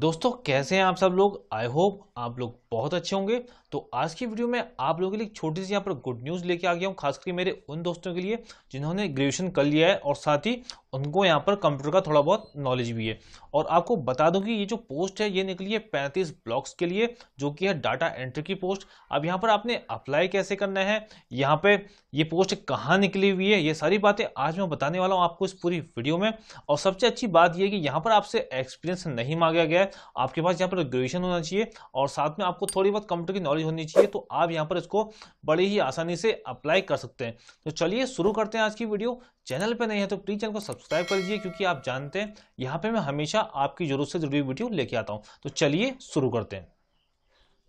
दोस्तों कैसे हैं आप सब लोग आई होप आप लोग बहुत अच्छे होंगे तो आज की वीडियो में आप लोगों के लिए छोटी सी यहाँ पर गुड न्यूज़ लेके आ गया हूँ खासकर मेरे उन दोस्तों के लिए जिन्होंने ग्रेजुएशन कर लिया है और साथ ही उनको यहाँ पर कंप्यूटर का थोड़ा बहुत नॉलेज भी है और आपको बता दूं कि ये जो पोस्ट है ये निकली है पैंतीस ब्लॉक्स के लिए जो कि है डाटा एंट्री की पोस्ट अब यहाँ पर आपने अप्लाई कैसे करना है यहाँ पे ये पोस्ट कहाँ निकली हुई है ये सारी बातें आज मैं बताने वाला हूँ आपको इस पूरी वीडियो में और सबसे अच्छी बात यह कि यहाँ पर आपसे एक्सपीरियंस नहीं मांगा गया है आपके पास यहाँ पर ग्रेजुएशन होना चाहिए और साथ में आपको थोड़ी बहुत कंप्यूटर की नॉलेज होनी चाहिए तो आप यहाँ पर इसको बड़े ही आसानी से अप्लाई कर सकते हैं तो चलिए शुरू करते हैं आज की वीडियो चैनल पे नहीं है तो प्लीज चैनल को सब्सक्राइब कर लीजिए क्योंकि आप जानते हैं यहाँ पे मैं हमेशा आपकी जरूरत से जुड़ी वीडियो लेके आता हूँ तो चलिए शुरू करते हैं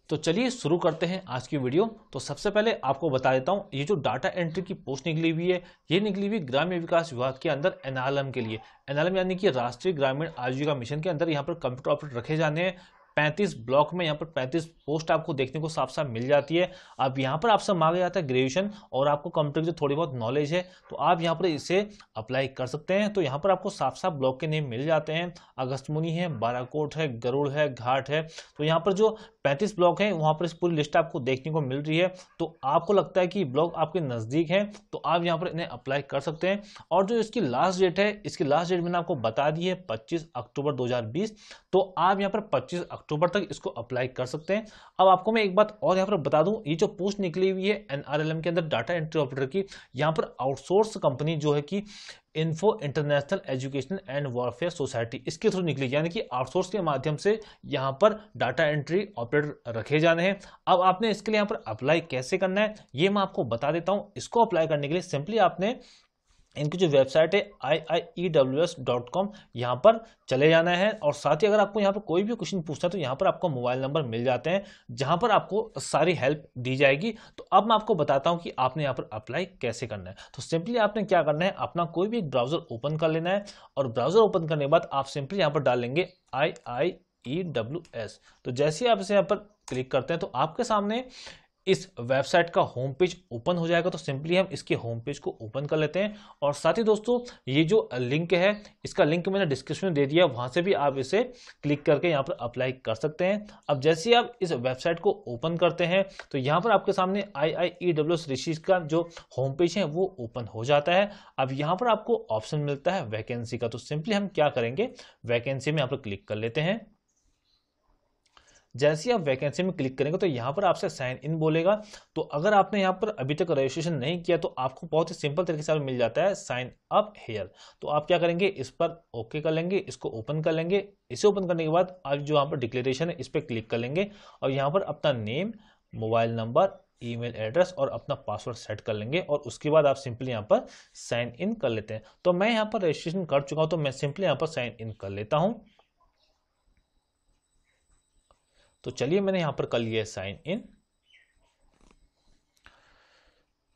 तो चलिए शुरू करते हैं आज की वीडियो तो सबसे पहले आपको बता देता हूँ ये जो डाटा एंट्री की पोस्ट निकली हुई है ये निकली हुई ग्रामीण विकास विभाग के अंदर एनआलएम के लिए एनआलएम यानी कि राष्ट्रीय ग्रामीण आजीविका मिशन के अंदर यहाँ पर कंप्यूटर ऑपरेटर रखे जाने हैं 35 ब्लॉक में यहाँ पर 35 पोस्ट आपको देखने को साफ साफ मिल जाती है अब यहाँ पर आपसे मांगा जाता है ग्रेजुएशन और आपको कंप्यूटर की थोड़ी बहुत नॉलेज है तो आप यहाँ पर इसे अप्लाई कर सकते हैं तो यहाँ पर आपको साफ साफ ब्लॉक के नेम मिल जाते हैं अगस्त मुनि है बाराकोट है गरुड़ है घाट है तो यहाँ पर जो पैंतीस ब्लॉक है वहाँ पर इस पूरी लिस्ट आपको देखने को मिल रही है तो आपको लगता है कि ब्लॉक आपके नज़दीक है तो आप यहाँ पर इन्हें अप्लाई कर सकते हैं और जो इसकी लास्ट डेट है इसकी लास्ट डेट मैंने आपको बता दी है पच्चीस अक्टूबर दो तो आप यहाँ पर पच्चीस अक्टूबर तक इसको अप्लाई कर सकते हैं अब आपको मैं एक बात और यहाँ पर बता दूं ये जो पोस्ट निकली हुई है एनआरएलएम के अंदर डाटा एंट्री ऑपरेटर की यहाँ पर आउटसोर्स कंपनी जो है कि info international education and welfare society इसके थ्रू निकली यानी कि आउटसोर्स के माध्यम से यहाँ पर डाटा एंट्री ऑपरेटर रखे जाने हैं अब आपने इसके लिए यहाँ पर अप्लाई कैसे करना है ये मैं आपको बता देता हूँ इसको अप्लाई करने के लिए सिंपली आपने इनकी जो वेबसाइट है I I E W S dot com यहाँ पर चले जाना है और साथ ही अगर आपको यहाँ पर कोई भी क्वेश्चन पूछता है तो यहाँ पर आपको मोबाइल नंबर मिल जाते हैं जहाँ पर आपको सारी हेल्प दी जाएगी तो अब मैं आपको बताता हूँ कि आपने यहाँ पर अप्लाई कैसे करना है तो सिंपली आपने क्या करना है अपना कोई भी एक ब्राउज़र ओपन कर लेना है और ब्राउज़र ओपन करने के बाद आप सिंपली यहाँ पर डाल लेंगे आई आई ई डब्ल्यू एस तो जैसे ही आप इसे यहाँ पर क्लिक करते हैं तो आपके सामने इस वेबसाइट का होम पेज ओपन हो जाएगा तो सिंपली हम इसके होम पेज को ओपन कर लेते हैं और साथ ही दोस्तों ये जो लिंक है इसका लिंक मैंने डिस्क्रिप्शन में दे दिया वहां से भी आप इसे क्लिक करके यहाँ पर अप्लाई कर सकते हैं अब जैसे ही आप इस वेबसाइट को ओपन करते हैं तो यहाँ पर आपके सामने आई आई ई डब्ल्यू ऋषिज का जो होम पेज है वो ओपन हो जाता है अब यहाँ पर आपको ऑप्शन मिलता है वैकेंसी का तो सिंपली हम क्या करेंगे वैकेंसी में यहाँ पर क्लिक कर लेते हैं जैसे ही आप वैकेंसी में क्लिक करेंगे तो यहाँ पर आपसे साइन इन बोलेगा तो अगर आपने यहाँ पर अभी तक रजिस्ट्रेशन नहीं किया तो आपको बहुत ही सिंपल तरीके से मिल जाता है साइन अप हेयर तो आप क्या करेंगे इस पर ओके कर लेंगे इसको ओपन कर लेंगे इसे ओपन करने के बाद आप जो यहाँ पर डिक्लेरेशन है इस पर क्लिक कर लेंगे और यहाँ पर अपना name mobile number email address और अपना पासवर्ड सेट कर लेंगे और उसके बाद आप सिंपली यहाँ पर साइन इन कर लेते हैं तो मैं यहाँ पर रजिस्ट्रेशन कर चुका हूँ तो मैं सिंपली यहाँ पर साइन इन कर लेता हूँ तो चलिए मैंने यहां पर कर लिया है साइन इन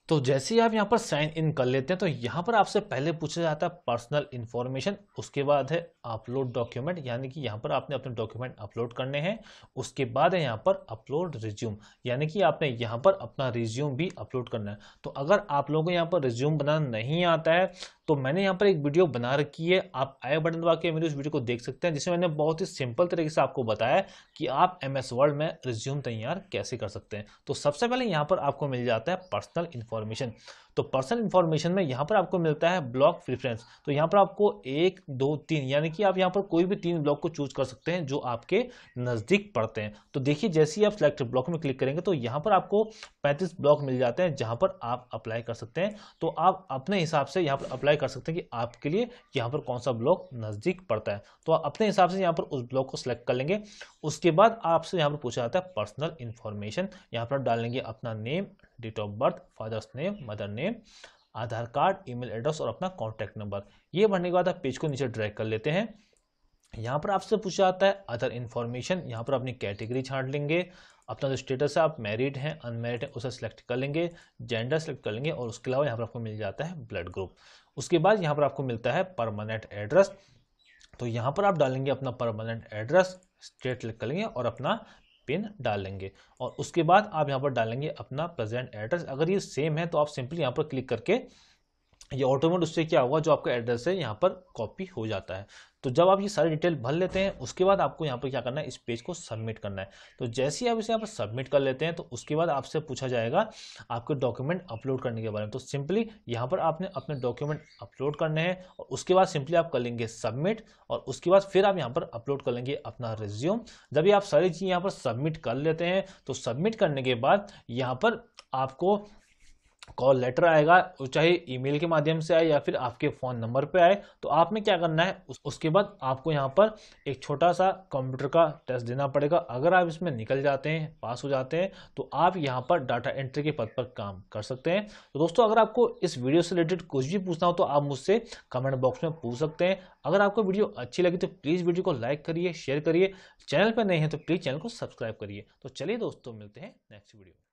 तो जैसे ही आप यहां पर साइन इन कर लेते हैं तो यहां पर आपसे पहले पूछा जाता है पर्सनल इंफॉर्मेशन उसके बाद है अपलोड डॉक्यूमेंट यानी कि यहां पर आपने अपने डॉक्यूमेंट अपलोड करने हैं उसके बाद है यहां पर अपलोड रिज्यूम यानी कि आपने यहां पर अपना रिज्यूम भी अपलोड करना है तो अगर आप लोगों को यहाँ पर रिज्यूम बनाना नहीं आता है तो मैंने यहाँ पर एक वीडियो बना रखी है आप आई बटन दबा के मेरी उस वीडियो को देख सकते हैं जिसमें मैंने बहुत ही सिंपल तरीके से आपको बताया कि आप एम एस वर्ड में रिज्यूम तैयार कैसे कर सकते हैं तो सबसे पहले यहाँ पर आपको मिल जाता है पर्सनल इन्फॉर्मेशन तो पर्सनल इन्फॉर्मेशन में यहाँ पर आपको मिलता है ब्लॉक प्रिफ्रेंस तो यहाँ पर आपको एक दो तीन यानी कि आप यहाँ पर कोई भी तीन ब्लॉक को चूज कर सकते हैं जो आपके नज़दीक पड़ते हैं तो देखिए जैसे ही आप सिलेक्टेड ब्लॉक में क्लिक करेंगे तो यहाँ पर आपको 35 ब्लॉक मिल जाते हैं जहाँ पर आप अप्लाई कर सकते हैं तो आप अपने हिसाब से यहाँ पर अप्लाई कर सकते हैं कि आपके लिए यहाँ पर कौन सा ब्लॉक नज़दीक पड़ता है तो आप अपने हिसाब से यहाँ पर उस ब्लॉक को सिलेक्ट कर लेंगे उसके बाद आपसे यहाँ पर पूछा जाता है पर्सनल इन्फॉर्मेशन यहाँ पर डाल लेंगे अपना name date of birth father's name mother name Aadhaar card email address और अपना कॉन्टैक्ट नंबर ये भरने के बाद आप पेज को नीचे ड्रैक कर लेते हैं यहाँ पर आपसे पूछा जाता है अदर इन्फॉर्मेशन यहाँ पर अपनी कैटेगरी छाट लेंगे अपना जो स्टेटस है आप मैरिड हैं अनमैरिड हैं उसे सेलेक्ट कर लेंगे जेंडर सेलेक्ट कर लेंगे और उसके अलावा यहाँ पर आपको मिल जाता है ब्लड ग्रुप उसके बाद यहाँ पर आपको मिलता है परमानेंट एड्रेस तो यहाँ पर आप डालेंगे अपना परमानेंट एड्रेस स्टेट लिख लेंगे और अपना पिन डालेंगे और उसके बाद आप यहाँ पर डालेंगे अपना प्रेजेंट एड्रेस अगर ये सेम है तो आप सिंपली यहाँ पर क्लिक करके ये ऑटोमेट उससे क्या होगा जो आपका एड्रेस है यहाँ पर कॉपी हो जाता है तो जब आप ये सारी डिटेल भर लेते हैं उसके बाद आपको यहाँ पर क्या करना है इस पेज को सबमिट करना है तो जैसे ही आप इसे यहाँ पर सबमिट कर लेते हैं तो उसके बाद आपसे पूछा जाएगा आपके डॉक्यूमेंट अपलोड करने के बारे में तो सिंपली यहाँ पर आपने अपने डॉक्यूमेंट अपलोड करने हैं और उसके बाद सिंपली आप कर लेंगे सबमिट और उसके बाद फिर आप यहाँ पर अपलोड कर लेंगे अपना रिज्यूम जब ये आप सारी चीज़ यहाँ पर सबमिट कर लेते हैं तो सबमिट करने के बाद यहाँ पर आपको कॉल लेटर आएगा चाहे ईमेल के माध्यम से आए या फिर आपके फ़ोन नंबर पे आए तो आपने क्या करना है उस, उसके बाद आपको यहाँ पर एक छोटा सा कंप्यूटर का टेस्ट देना पड़ेगा अगर आप इसमें निकल जाते हैं पास हो जाते हैं तो आप यहाँ पर डाटा एंट्री के पद पर काम कर सकते हैं तो दोस्तों अगर आपको इस वीडियो से रिलेटेड कुछ भी पूछना हो तो आप मुझसे कमेंट बॉक्स में पूछ सकते हैं अगर आपको वीडियो अच्छी लगी तो प्लीज़ वीडियो को लाइक करिए शेयर करिए चैनल पर नहीं है तो प्लीज़ चैनल को सब्सक्राइब करिए तो चलिए दोस्तों मिलते हैं नेक्स्ट वीडियो